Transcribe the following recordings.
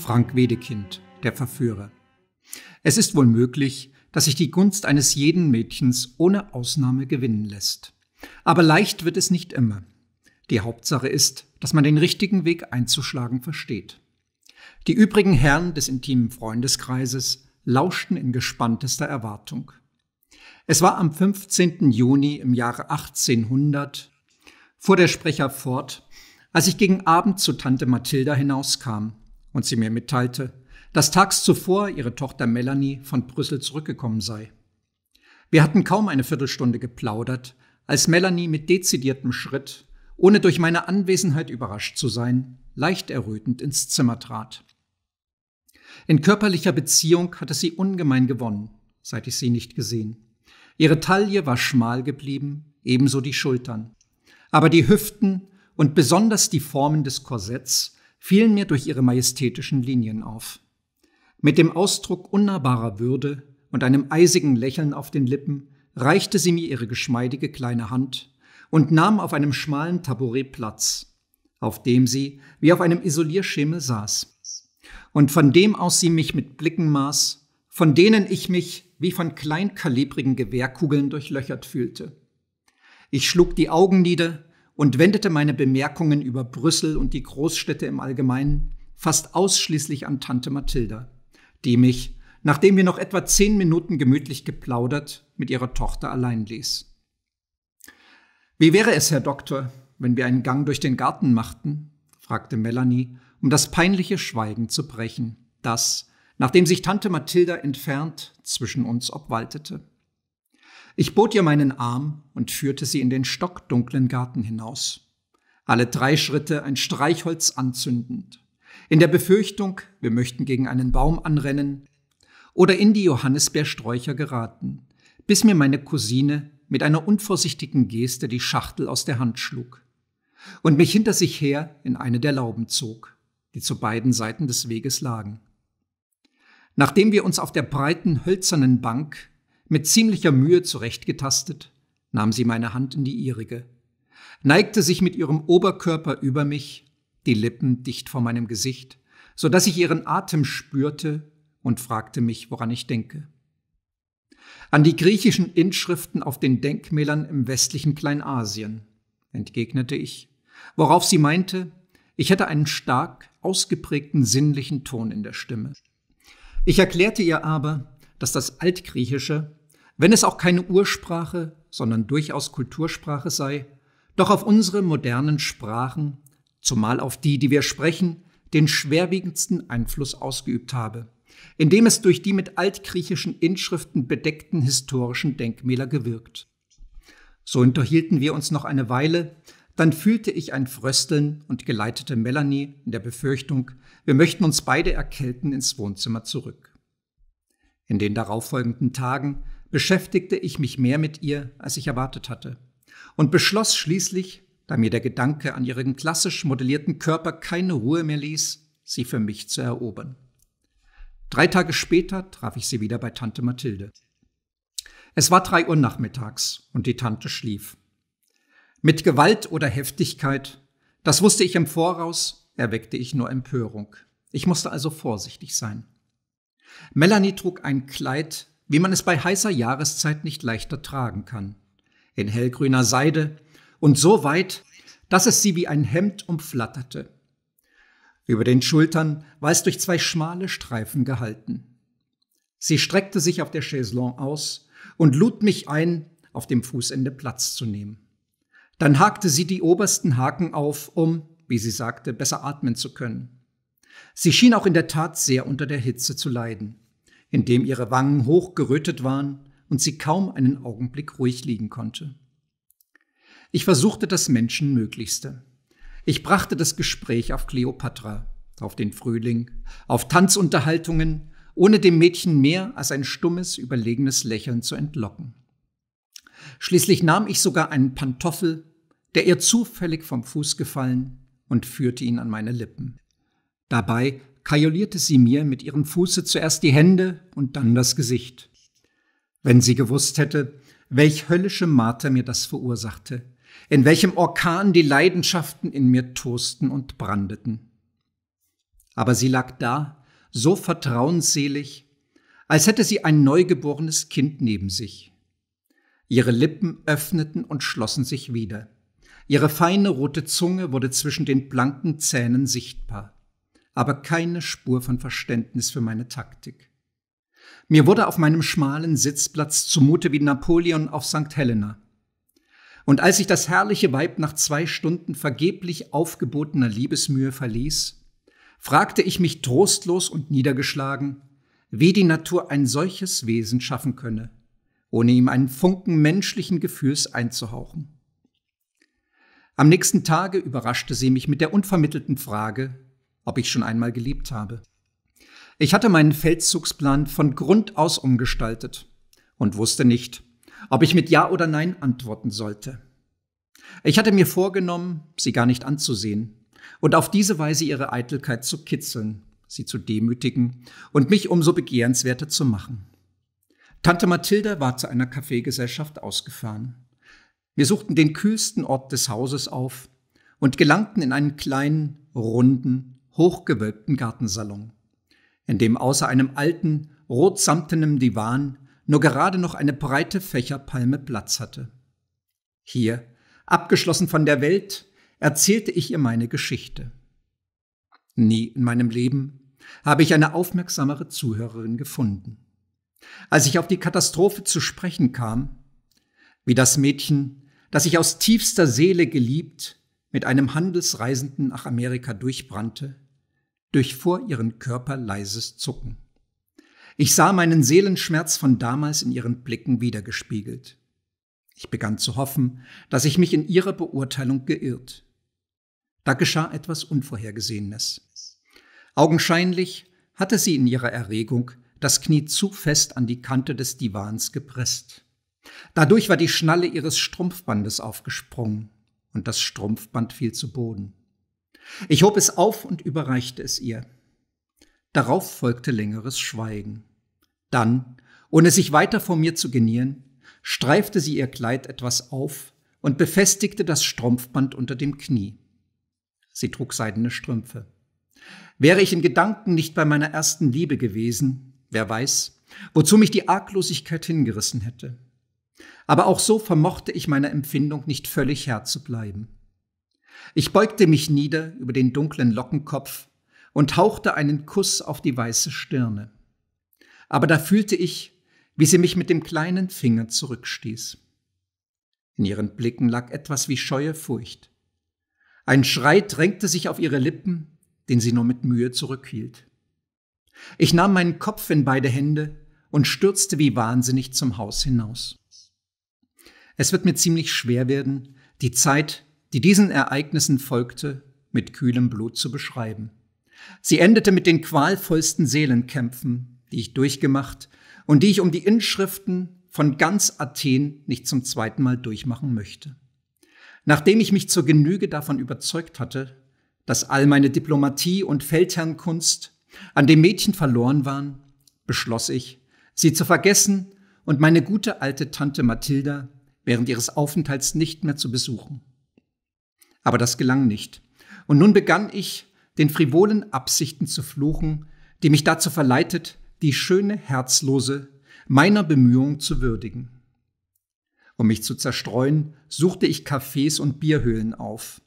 Frank Wedekind, der Verführer. Es ist wohl möglich, dass sich die Gunst eines jeden Mädchens ohne Ausnahme gewinnen lässt. Aber leicht wird es nicht immer. Die Hauptsache ist, dass man den richtigen Weg einzuschlagen versteht. Die übrigen Herren des intimen Freundeskreises lauschten in gespanntester Erwartung. Es war am 15. Juni im Jahre 1800, fuhr der Sprecher fort, als ich gegen Abend zu Tante Mathilda hinauskam, und sie mir mitteilte, dass tags zuvor ihre Tochter Melanie von Brüssel zurückgekommen sei. Wir hatten kaum eine Viertelstunde geplaudert, als Melanie mit dezidiertem Schritt, ohne durch meine Anwesenheit überrascht zu sein, leicht errötend ins Zimmer trat. In körperlicher Beziehung hatte sie ungemein gewonnen, seit ich sie nicht gesehen. Ihre Taille war schmal geblieben, ebenso die Schultern. Aber die Hüften und besonders die Formen des Korsetts fielen mir durch ihre majestätischen Linien auf. Mit dem Ausdruck unnahbarer Würde und einem eisigen Lächeln auf den Lippen reichte sie mir ihre geschmeidige kleine Hand und nahm auf einem schmalen Taburett Platz, auf dem sie wie auf einem Isolierschemel saß und von dem aus sie mich mit Blicken maß, von denen ich mich wie von kleinkalibrigen Gewehrkugeln durchlöchert fühlte. Ich schlug die Augen nieder und wendete meine Bemerkungen über Brüssel und die Großstädte im Allgemeinen fast ausschließlich an Tante Mathilda, die mich, nachdem wir noch etwa zehn Minuten gemütlich geplaudert, mit ihrer Tochter allein ließ. Wie wäre es, Herr Doktor, wenn wir einen Gang durch den Garten machten? fragte Melanie, um das peinliche Schweigen zu brechen, das, nachdem sich Tante Mathilda entfernt, zwischen uns obwaltete. Ich bot ihr meinen Arm und führte sie in den stockdunklen Garten hinaus. Alle drei Schritte ein Streichholz anzündend. In der Befürchtung, wir möchten gegen einen Baum anrennen oder in die Johannisbeersträucher geraten, bis mir meine Cousine mit einer unvorsichtigen Geste die Schachtel aus der Hand schlug und mich hinter sich her in eine der Lauben zog, die zu beiden Seiten des Weges lagen. Nachdem wir uns auf der breiten hölzernen Bank mit ziemlicher Mühe zurechtgetastet, nahm sie meine Hand in die ihrige, neigte sich mit ihrem Oberkörper über mich, die Lippen dicht vor meinem Gesicht, so dass ich ihren Atem spürte und fragte mich, woran ich denke. An die griechischen Inschriften auf den Denkmälern im westlichen Kleinasien, entgegnete ich, worauf sie meinte, ich hätte einen stark ausgeprägten sinnlichen Ton in der Stimme. Ich erklärte ihr aber, dass das Altgriechische wenn es auch keine Ursprache, sondern durchaus Kultursprache sei, doch auf unsere modernen Sprachen, zumal auf die, die wir sprechen, den schwerwiegendsten Einfluss ausgeübt habe, indem es durch die mit altgriechischen Inschriften bedeckten historischen Denkmäler gewirkt. So unterhielten wir uns noch eine Weile, dann fühlte ich ein Frösteln und geleitete Melanie in der Befürchtung, wir möchten uns beide erkälten ins Wohnzimmer zurück. In den darauffolgenden Tagen beschäftigte ich mich mehr mit ihr, als ich erwartet hatte, und beschloss schließlich, da mir der Gedanke an ihren klassisch modellierten Körper keine Ruhe mehr ließ, sie für mich zu erobern. Drei Tage später traf ich sie wieder bei Tante Mathilde. Es war drei Uhr nachmittags und die Tante schlief. Mit Gewalt oder Heftigkeit, das wusste ich im Voraus, erweckte ich nur Empörung. Ich musste also vorsichtig sein. Melanie trug ein Kleid, wie man es bei heißer Jahreszeit nicht leichter tragen kann. In hellgrüner Seide und so weit, dass es sie wie ein Hemd umflatterte. Über den Schultern war es durch zwei schmale Streifen gehalten. Sie streckte sich auf der Chaiselon aus und lud mich ein, auf dem Fußende Platz zu nehmen. Dann hakte sie die obersten Haken auf, um, wie sie sagte, besser atmen zu können. Sie schien auch in der Tat sehr unter der Hitze zu leiden in dem ihre Wangen hochgerötet waren und sie kaum einen Augenblick ruhig liegen konnte. Ich versuchte das Menschenmöglichste. Ich brachte das Gespräch auf Kleopatra, auf den Frühling, auf Tanzunterhaltungen, ohne dem Mädchen mehr als ein stummes, überlegenes Lächeln zu entlocken. Schließlich nahm ich sogar einen Pantoffel, der ihr zufällig vom Fuß gefallen, und führte ihn an meine Lippen. Dabei kajolierte sie mir mit ihrem Fuße zuerst die Hände und dann das Gesicht. Wenn sie gewusst hätte, welch höllische Marter mir das verursachte, in welchem Orkan die Leidenschaften in mir tosten und brandeten. Aber sie lag da, so vertrauensselig, als hätte sie ein neugeborenes Kind neben sich. Ihre Lippen öffneten und schlossen sich wieder. Ihre feine rote Zunge wurde zwischen den blanken Zähnen sichtbar aber keine Spur von Verständnis für meine Taktik. Mir wurde auf meinem schmalen Sitzplatz zumute wie Napoleon auf St. Helena. Und als ich das herrliche Weib nach zwei Stunden vergeblich aufgebotener Liebesmühe verließ, fragte ich mich trostlos und niedergeschlagen, wie die Natur ein solches Wesen schaffen könne, ohne ihm einen Funken menschlichen Gefühls einzuhauchen. Am nächsten Tage überraschte sie mich mit der unvermittelten Frage, ob ich schon einmal geliebt habe. Ich hatte meinen Feldzugsplan von Grund aus umgestaltet und wusste nicht, ob ich mit Ja oder Nein antworten sollte. Ich hatte mir vorgenommen, sie gar nicht anzusehen und auf diese Weise ihre Eitelkeit zu kitzeln, sie zu demütigen und mich umso begehrenswerter zu machen. Tante Mathilde war zu einer Kaffeegesellschaft ausgefahren. Wir suchten den kühlsten Ort des Hauses auf und gelangten in einen kleinen, runden, hochgewölbten Gartensalon, in dem außer einem alten, rotsamtenen Divan nur gerade noch eine breite Fächerpalme Platz hatte. Hier, abgeschlossen von der Welt, erzählte ich ihr meine Geschichte. Nie in meinem Leben habe ich eine aufmerksamere Zuhörerin gefunden. Als ich auf die Katastrophe zu sprechen kam, wie das Mädchen, das ich aus tiefster Seele geliebt, mit einem Handelsreisenden nach Amerika durchbrannte, durchfuhr ihren Körper leises Zucken. Ich sah meinen Seelenschmerz von damals in ihren Blicken wiedergespiegelt. Ich begann zu hoffen, dass ich mich in ihrer Beurteilung geirrt. Da geschah etwas Unvorhergesehenes. Augenscheinlich hatte sie in ihrer Erregung das Knie zu fest an die Kante des Divans gepresst. Dadurch war die Schnalle ihres Strumpfbandes aufgesprungen und das Strumpfband fiel zu Boden. Ich hob es auf und überreichte es ihr. Darauf folgte längeres Schweigen. Dann, ohne sich weiter vor mir zu genieren, streifte sie ihr Kleid etwas auf und befestigte das Strumpfband unter dem Knie. Sie trug seidene Strümpfe. Wäre ich in Gedanken nicht bei meiner ersten Liebe gewesen, wer weiß, wozu mich die Arglosigkeit hingerissen hätte. Aber auch so vermochte ich meiner Empfindung nicht völlig Herr zu bleiben. Ich beugte mich nieder über den dunklen Lockenkopf und hauchte einen Kuss auf die weiße Stirne. Aber da fühlte ich, wie sie mich mit dem kleinen Finger zurückstieß. In ihren Blicken lag etwas wie scheue Furcht. Ein Schrei drängte sich auf ihre Lippen, den sie nur mit Mühe zurückhielt. Ich nahm meinen Kopf in beide Hände und stürzte wie wahnsinnig zum Haus hinaus. Es wird mir ziemlich schwer werden, die Zeit, die diesen Ereignissen folgte, mit kühlem Blut zu beschreiben. Sie endete mit den qualvollsten Seelenkämpfen, die ich durchgemacht und die ich um die Inschriften von ganz Athen nicht zum zweiten Mal durchmachen möchte. Nachdem ich mich zur Genüge davon überzeugt hatte, dass all meine Diplomatie und Feldherrnkunst an dem Mädchen verloren waren, beschloss ich, sie zu vergessen und meine gute alte Tante Mathilda während ihres Aufenthalts nicht mehr zu besuchen. Aber das gelang nicht. Und nun begann ich, den frivolen Absichten zu fluchen, die mich dazu verleitet, die schöne Herzlose meiner Bemühungen zu würdigen. Um mich zu zerstreuen, suchte ich Cafés und Bierhöhlen auf,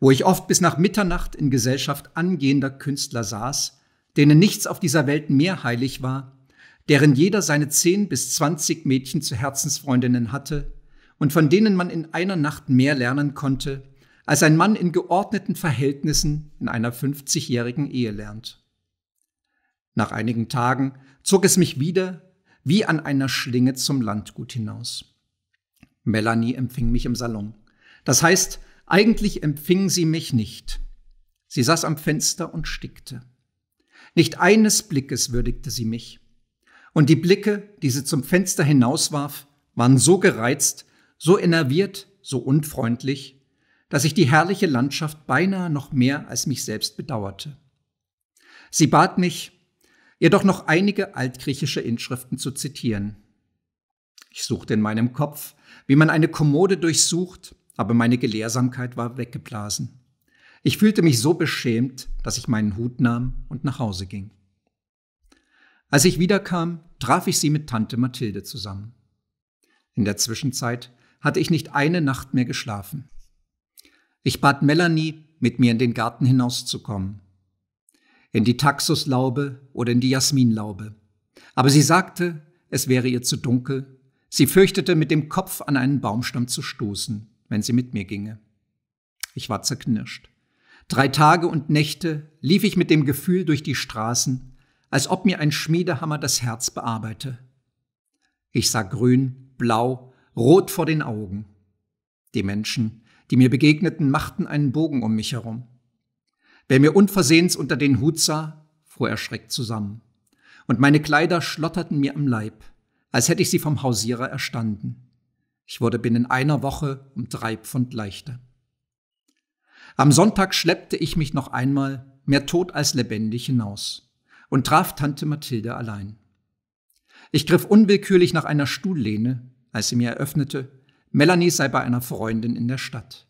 wo ich oft bis nach Mitternacht in Gesellschaft angehender Künstler saß, denen nichts auf dieser Welt mehr heilig war, deren jeder seine zehn bis zwanzig Mädchen zu Herzensfreundinnen hatte und von denen man in einer Nacht mehr lernen konnte, als ein Mann in geordneten Verhältnissen in einer 50-jährigen Ehe lernt. Nach einigen Tagen zog es mich wieder wie an einer Schlinge zum Landgut hinaus. Melanie empfing mich im Salon. Das heißt, eigentlich empfing sie mich nicht. Sie saß am Fenster und stickte. Nicht eines Blickes würdigte sie mich. Und die Blicke, die sie zum Fenster hinauswarf, waren so gereizt, so enerviert, so unfreundlich, dass ich die herrliche Landschaft beinahe noch mehr als mich selbst bedauerte. Sie bat mich, ihr doch noch einige altgriechische Inschriften zu zitieren. Ich suchte in meinem Kopf, wie man eine Kommode durchsucht, aber meine Gelehrsamkeit war weggeblasen. Ich fühlte mich so beschämt, dass ich meinen Hut nahm und nach Hause ging. Als ich wiederkam, traf ich sie mit Tante Mathilde zusammen. In der Zwischenzeit hatte ich nicht eine Nacht mehr geschlafen. Ich bat Melanie, mit mir in den Garten hinauszukommen. In die Taxuslaube oder in die Jasminlaube. Aber sie sagte, es wäre ihr zu dunkel. Sie fürchtete, mit dem Kopf an einen Baumstamm zu stoßen, wenn sie mit mir ginge. Ich war zerknirscht. Drei Tage und Nächte lief ich mit dem Gefühl durch die Straßen, als ob mir ein Schmiedehammer das Herz bearbeite. Ich sah grün, blau, rot vor den Augen. Die Menschen, die mir begegneten, machten einen Bogen um mich herum. Wer mir unversehens unter den Hut sah, fuhr erschreckt zusammen. Und meine Kleider schlotterten mir am Leib, als hätte ich sie vom Hausierer erstanden. Ich wurde binnen einer Woche um drei Pfund leichter. Am Sonntag schleppte ich mich noch einmal, mehr tot als lebendig, hinaus und traf Tante Mathilde allein. Ich griff unwillkürlich nach einer Stuhllehne, als sie mir eröffnete, Melanie sei bei einer Freundin in der Stadt.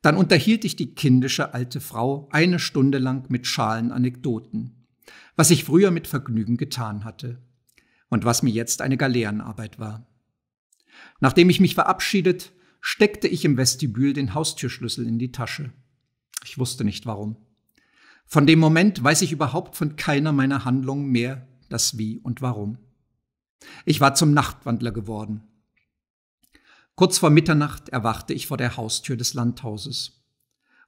Dann unterhielt ich die kindische alte Frau eine Stunde lang mit schalen Anekdoten, was ich früher mit Vergnügen getan hatte und was mir jetzt eine Galeerenarbeit war. Nachdem ich mich verabschiedet, steckte ich im Vestibül den Haustürschlüssel in die Tasche. Ich wusste nicht warum. Von dem Moment weiß ich überhaupt von keiner meiner Handlungen mehr das Wie und Warum. Ich war zum Nachtwandler geworden. Kurz vor Mitternacht erwachte ich vor der Haustür des Landhauses,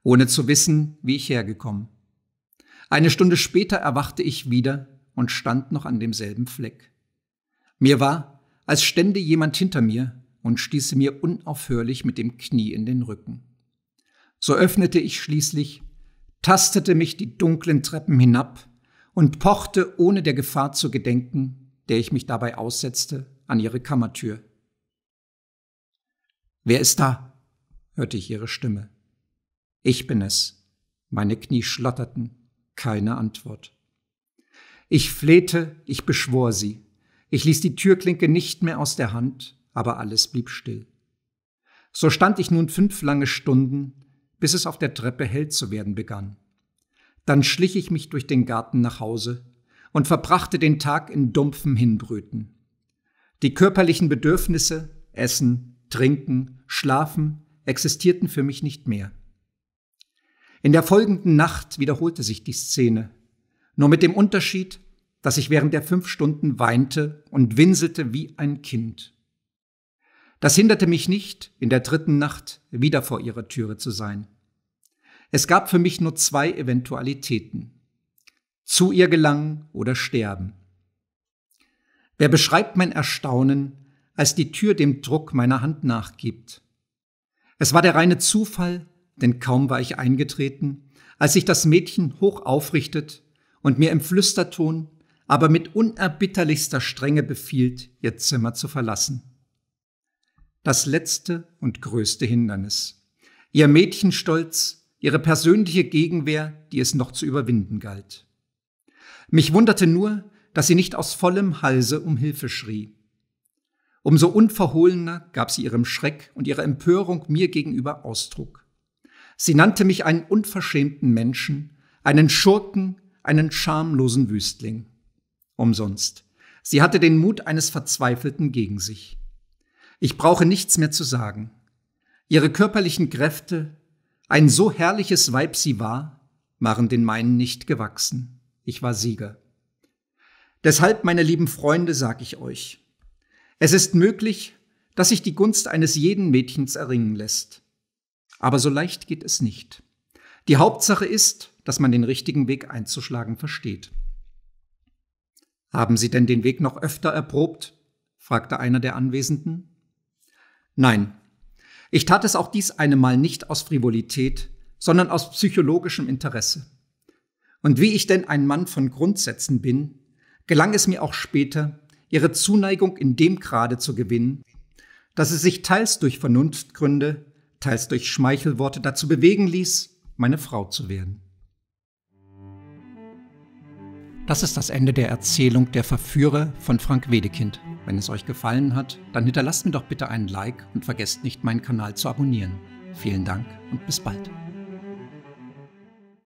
ohne zu wissen, wie ich hergekommen. Eine Stunde später erwachte ich wieder und stand noch an demselben Fleck. Mir war, als stände jemand hinter mir und stieße mir unaufhörlich mit dem Knie in den Rücken. So öffnete ich schließlich, tastete mich die dunklen Treppen hinab und pochte, ohne der Gefahr zu gedenken, der ich mich dabei aussetzte, an ihre Kammertür. Wer ist da? hörte ich ihre Stimme. Ich bin es. Meine Knie schlotterten, keine Antwort. Ich flehte, ich beschwor sie. Ich ließ die Türklinke nicht mehr aus der Hand, aber alles blieb still. So stand ich nun fünf lange Stunden, bis es auf der Treppe hell zu werden begann. Dann schlich ich mich durch den Garten nach Hause und verbrachte den Tag in dumpfem Hinbrüten. Die körperlichen Bedürfnisse, Essen, Trinken, Schlafen existierten für mich nicht mehr. In der folgenden Nacht wiederholte sich die Szene, nur mit dem Unterschied, dass ich während der fünf Stunden weinte und winselte wie ein Kind. Das hinderte mich nicht, in der dritten Nacht wieder vor ihrer Türe zu sein. Es gab für mich nur zwei Eventualitäten zu ihr gelangen oder sterben. Wer beschreibt mein Erstaunen, als die Tür dem Druck meiner Hand nachgibt? Es war der reine Zufall, denn kaum war ich eingetreten, als sich das Mädchen hoch aufrichtet und mir im Flüsterton, aber mit unerbitterlichster Strenge befiehlt, ihr Zimmer zu verlassen. Das letzte und größte Hindernis. Ihr Mädchenstolz, ihre persönliche Gegenwehr, die es noch zu überwinden galt. Mich wunderte nur, dass sie nicht aus vollem Halse um Hilfe schrie. Umso unverhohlener gab sie ihrem Schreck und ihrer Empörung mir gegenüber Ausdruck. Sie nannte mich einen unverschämten Menschen, einen Schurken, einen schamlosen Wüstling. Umsonst. Sie hatte den Mut eines Verzweifelten gegen sich. Ich brauche nichts mehr zu sagen. Ihre körperlichen Kräfte, ein so herrliches Weib sie war, waren den meinen nicht gewachsen ich war Sieger. Deshalb, meine lieben Freunde, sage ich euch, es ist möglich, dass sich die Gunst eines jeden Mädchens erringen lässt. Aber so leicht geht es nicht. Die Hauptsache ist, dass man den richtigen Weg einzuschlagen versteht. Haben Sie denn den Weg noch öfter erprobt? fragte einer der Anwesenden. Nein, ich tat es auch dies eine Mal nicht aus Frivolität, sondern aus psychologischem Interesse. Und wie ich denn ein Mann von Grundsätzen bin, gelang es mir auch später, ihre Zuneigung in dem Grade zu gewinnen, dass sie sich teils durch Vernunftgründe, teils durch Schmeichelworte dazu bewegen ließ, meine Frau zu werden. Das ist das Ende der Erzählung Der Verführer von Frank Wedekind. Wenn es euch gefallen hat, dann hinterlasst mir doch bitte einen Like und vergesst nicht, meinen Kanal zu abonnieren. Vielen Dank und bis bald.